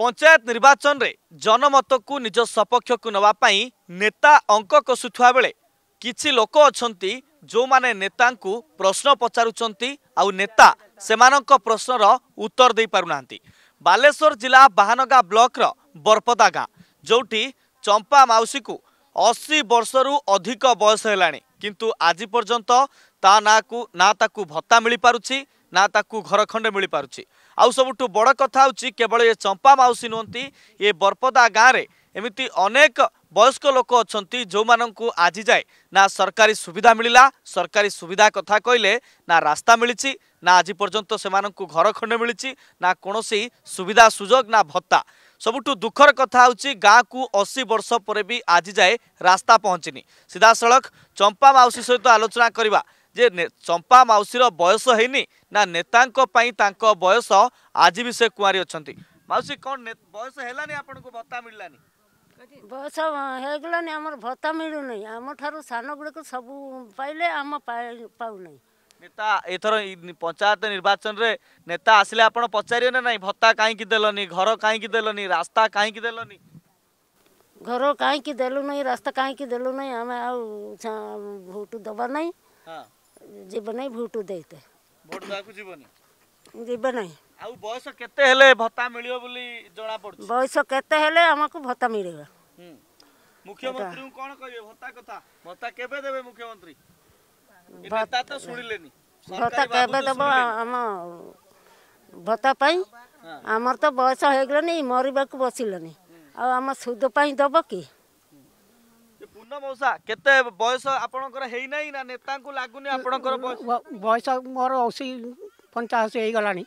ପଞ୍ଚାୟତ ନିର୍ବାଚନରେ ଜନମତକୁ ନିଜ ସପକ୍ଷକୁ ନେବା ପାଇଁ ନେତା ଅଙ୍କ କଷୁଥିବା ବେଳେ କିଛି ଲୋକ ଅଛନ୍ତି ଯେଉଁମାନେ ନେତାଙ୍କୁ ପ୍ରଶ୍ନ ପଚାରୁଛନ୍ତି ଆଉ ନେତା ସେମାନଙ୍କ ପ୍ରଶ୍ନର ଉତ୍ତର ଦେଇପାରୁନାହାନ୍ତି ବାଲେଶ୍ୱର ଜିଲ୍ଲା ବାହାନଗା ବ୍ଲକର ବରପଦା ଗାଁ ଯେଉଁଠି ଚମ୍ପା ମାଉସୀକୁ ଅଶୀ ବର୍ଷରୁ ଅଧିକ ବୟସ ହେଲାଣି କିନ୍ତୁ ଆଜି ପର୍ଯ୍ୟନ୍ତ ତା ନାଁକୁ ନା ତାକୁ ଭତ୍ତା ମିଳିପାରୁଛି ନା ତାକୁ ଘର ଖଣ୍ଡେ ମିଳିପାରୁଛି ଆଉ ସବୁଠୁ ବଡ଼ କଥା ହେଉଛି କେବଳ ଏ ଚମ୍ପା ମାଉସୀ ନୁହନ୍ତି ଏ ବରପଦା ଗାଁରେ ଏମିତି ଅନେକ ବୟସ୍କ ଲୋକ ଅଛନ୍ତି ଯେଉଁମାନଙ୍କୁ ଆଜି ଯାଏ ନା ସରକାରୀ ସୁବିଧା ମିଳିଲା ସରକାରୀ ସୁବିଧା କଥା କହିଲେ ନା ରାସ୍ତା ମିଳିଛି ନା ଆଜି ପର୍ଯ୍ୟନ୍ତ ସେମାନଙ୍କୁ ଘର ଖଣ୍ଡେ ମିଳିଛି ନା କୌଣସି ସୁବିଧା ସୁଯୋଗ ନା ଭତ୍ତା ସବୁଠୁ ଦୁଃଖର କଥା ହେଉଛି ଗାଁକୁ ଅଶୀ ବର୍ଷ ପରେ ବି ଆଜି ଯାଏ ରାସ୍ତା ପହଞ୍ଚିନି ସିଧାସଳଖ ଚମ୍ପା ମାଉସୀ ସହିତ ଆଲୋଚନା କରିବା ଯେ ଚମ୍ପା ମାଉସୀର ବୟସ ହେଇନି ନା ନେତାଙ୍କ ପାଇଁ ତାଙ୍କ ବୟସ ଆଜି ବି ସେ କୁଆଁରୀ ଅଛନ୍ତି ମାଉସୀ କ'ଣ ବୟସ ହେଲାନି ଆପଣଙ୍କୁ ଭତ୍ତା ମିଳିଲାନି ବୟସ ହେଇଗଲାନି ଆମର ଭତ୍ତା ମିଳୁନି ଆମ ଠାରୁ ସାନ ଗୁଡ଼ିକ ସବୁ ପାଇଲେ ଆମ ପାଉନାହିଁ ନେତା ଏଥର ପଞ୍ଚାୟତ ନିର୍ବାଚନରେ ନେତା ଆସିଲେ ଆପଣ ପଚାରିବେ ନା ନାହିଁ ଭତ୍ତା କାହିଁକି ଦେଲନି ଘର କାହିଁକି ଦେଲନି ରାସ୍ତା କାହିଁକି ଦେଲନି ଘର କାହିଁକି ଦେଲୁ ନାହିଁ ରାସ୍ତା କାହିଁକି ଦେଲୁ ନାହିଁ ଆମେ ଆଉ ଯିବ ନାହିଁ ଭୋଟ ଦେଇତେ ଭୋଟ ଦେବାକୁ ଯିବନି ଯିବ ନାହିଁ ଆଉ ବୟସ କେତେ ହେଲେ ଭତ୍ତା ମିଳିବ ବୋଲି ଜଣା ପଡୁଛି ବୟସ କେତେ ହେଲେ ଆମକୁ ଭତ୍ତା ମିଳିବ ମୁଖ୍ୟମନ୍ତ୍ରୀଙ୍କୁ କ'ଣ କହିବେ ଭତ୍ତା କଥା ଭତ୍ତା କେବେ ଦେବେ ମୁଖ୍ୟମନ୍ତ୍ରୀ ଭତ୍ତା ତ ଶୁଣିଲେନି ଭତ୍ତା କେବେ ଦେବ ଆମ ଭତ୍ତା ପାଇଁ ଆମର ତ ବୟସ ହେଇଗଲାନି ମରିବାକୁ ବସିଲାନି ଆଉ ଆମ ସୁଧ ପାଇଁ ଦେବ କି ପୂର୍ଣ୍ଣ ମଉସା କେତେ ବୟସ ଆପଣଙ୍କର ହେଇନାହିଁ ନା ନେତାଙ୍କୁ ଲାଗୁନି ଆପଣଙ୍କର ବୟସ ମୋର ଅଶୀ ପଞ୍ଚାଅଶୀ ହେଇଗଲାଣି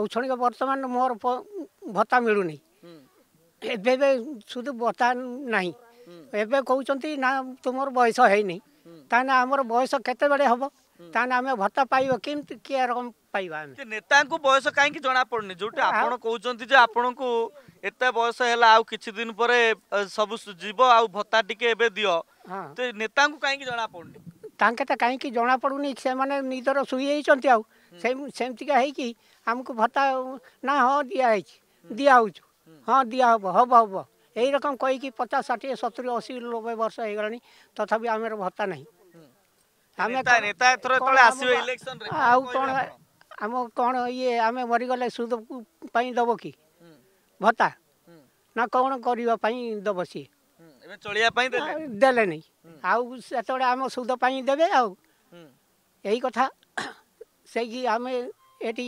ଔଷଧିକ ବର୍ତ୍ତମାନ ମୋର ଭତ୍ତା ମିଳୁନି ଏବେ ଏବେ ସୁଧୁ ଭତ୍ତା ନାହିଁ ଏବେ କହୁଛନ୍ତି ନା ତୁମର ବୟସ ହେଇନି ତାହେଲେ ଆମର ବୟସ କେତେବେଳେ ହେବ ତାହେଲେ ଆମେ ଭତ୍ତା ପାଇବା କେମିତି କିଏ ରକମ ପାଇବା ଆମେ ନେତାଙ୍କୁ ବୟସ କାହିଁକି ଜଣାପଡ଼ୁନି ଯୋଉଟା ଆପଣ କହୁଛନ୍ତି ଯେ ଆପଣଙ୍କୁ ଏତେ ବୟସ ହେଲା ଆଉ କିଛି ଦିନ ପରେ ସବୁ ଯିବ ଆଉ ଭତ୍ତା ଟିକେ ଏବେ ଦିଅ ନେତାଙ୍କୁ କାହିଁକି ଜଣାପଡ଼ୁନି ତାଙ୍କେ ତ କାହିଁକି ଜଣାପଡ଼ୁନି ସେମାନେ ନିଜର ଶୋଇଯାଇଛନ୍ତି ଆଉ ସେମିତିକା ହେଇକି ଆମକୁ ଭତ୍ତା ନା ହଁ ଦିଆହେଇଛି ଦିଆହେଉଛୁ ହଁ ଦିଆହେବ ହବ ହବ ଏଇ ରକମ କହିକି ପଚାଶ ଷାଠିଏ ସତୁରି ଅଶୀ ନବେ ବର୍ଷ ହେଇଗଲାଣି ତଥାପି ଆମର ଭତ୍ତା ନାହିଁ ଆମେ ନେତା ଏଥର ଯେତେବେଳେ ଆସିବେ ଇଲେକ୍ସନରେ ଆଉ କ'ଣ ଆମ କ'ଣ ଇଏ ଆମେ ମରିଗଲେ ସୁଧ ପାଇଁ ଦେବ କି ଭତ୍ତା ନା କ'ଣ କରିବା ପାଇଁ ଦେବ ସିଏ ଚଳିବା ପାଇଁ ଦେଲେନି ଆଉ ସେତେବେଳେ ଆମ ସୁଧ ପାଇଁ ଦେବେ ଆଉ ଏଇ କଥା ସେଇକି ଆମେ ଏଠି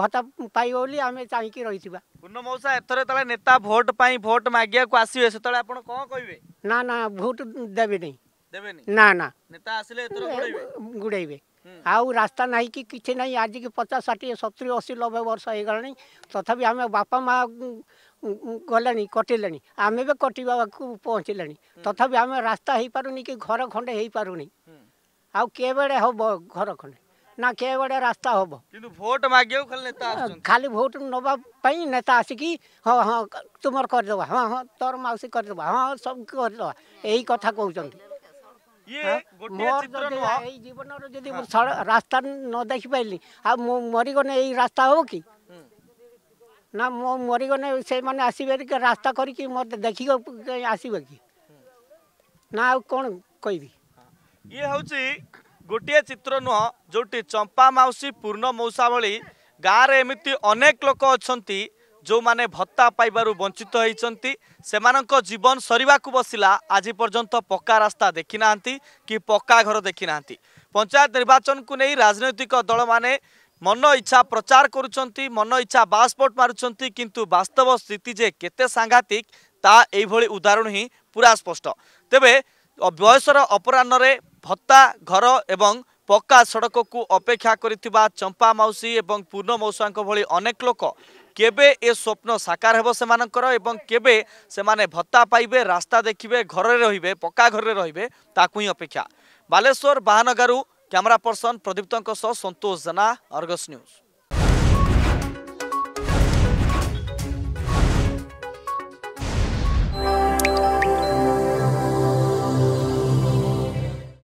ଭତ୍ତା ପାଇବ ବୋଲି ଆମେ ଚାହିଁକି ରହିଥିବା ପୂର୍ଣ୍ଣ ମଉସା ଏଥର ଯେତେବେଳେ ନେତା ଭୋଟ ପାଇଁ ଭୋଟ ମାଗିବାକୁ ଆସିବେ ସେତେବେଳେ ଆପଣ କ'ଣ କହିବେ ନା ନା ଭୋଟ ଦେବେନି দেবেনি না না নেতা আসলে এতর গুড়াইবে গুড়াইবে ଆଉ ରାସ୍ତା ନାହିଁ କି କିଛି ନାହିଁ ଆଜିକି ପଚାଶ ଷାଠିଏ ସତୁରି ଅଶୀ ନବେ ବର୍ଷ ହେଇଗଲାଣି ତଥାପି ଆମେ ବାପା ମାଆ ଗଲେଣି କଟିଲେଣି ଆମେ ବି କଟିବାକୁ ପହଞ୍ଚିଲେଣି ତଥାପି ଆମେ ରାସ୍ତା ହେଇପାରୁନି କି ଘର ଖଣ୍ଡେ ହେଇପାରୁନି ଆଉ କେବେଳେ ହେବ ଘର ଖଣ୍ଡେ ନା କେବେଳେ ରାସ୍ତା ହେବ କିନ୍ତୁ ଭୋଟ ମାଗିବାକୁ ଖାଲି ନେତା ଖାଲି ଭୋଟ ନେବା ପାଇଁ ନେତା ଆସିକି ହଁ ହଁ ତୁମର କରିଦେବା ହଁ ହଁ ତୋର ମାଉସୀ କରିଦେବା ହଁ ସବୁ କରିଦେବା ଏଇ କଥା କହୁଛନ୍ତି हाँ? जीवन हाँ। रास्ता न देखि पारि आउ मरिगने यही रास्ता हो कि ना म मरिगने से आसवे रास्ता करके मत देखिक कि ना कौन कहबी ये हूँ गोटे चित्र नुह जो चंपा मौसी पूर्ण मौसा भाई गाँव में अनेक लोक अच्छा ଯେଉଁମାନେ ଭତ୍ତା ପାଇବାରୁ ବଞ୍ଚିତ ହୋଇଛନ୍ତି ସେମାନଙ୍କ ଜୀବନ ସରିବାକୁ ବସିଲା ଆଜି ପର୍ଯ୍ୟନ୍ତ ପକ୍କା ରାସ୍ତା ଦେଖିନାହାନ୍ତି କି ପକ୍କା ଘର ଦେଖିନାହାନ୍ତି ପଞ୍ଚାୟତ ନିର୍ବାଚନକୁ ନେଇ ରାଜନୈତିକ ଦଳମାନେ ମନ ଇଚ୍ଛା ପ୍ରଚାର କରୁଛନ୍ତି ମନ ଇଚ୍ଛା ବାସ୍ଫୋଟ ମାରୁଛନ୍ତି କିନ୍ତୁ ବାସ୍ତବ ସ୍ଥିତି ଯେ କେତେ ସାଂଘାତିକ ତାହା ଏଇଭଳି ଉଦାହରଣ ହିଁ ପୁରା ସ୍ପଷ୍ଟ ତେବେ ବୟସର ଅପରାହ୍ନରେ ଭତ୍ତା ଘର ଏବଂ ପକ୍କା ସଡ଼କକୁ ଅପେକ୍ଷା କରିଥିବା ଚମ୍ପା ମାଉସୀ ଏବଂ ପୂର୍ଣ୍ଣ ମଉସାଙ୍କ ଭଳି ଅନେକ ଲୋକ কেবে এ স্বপ্ন সাকার হব সেমানকর এবং কেবে সেমানে ভত্তা পাইবে রাস্তা দেখিবে ঘরে রহিবে পকা ঘরে রহিবে তাকু হি অপেক্ষা বালেশ্বর বাহানগারু ক্যামেরা পর্সন প্রদীপ্তঙ্ক সহ সন্তোষ জেনা অর্গস নিউজ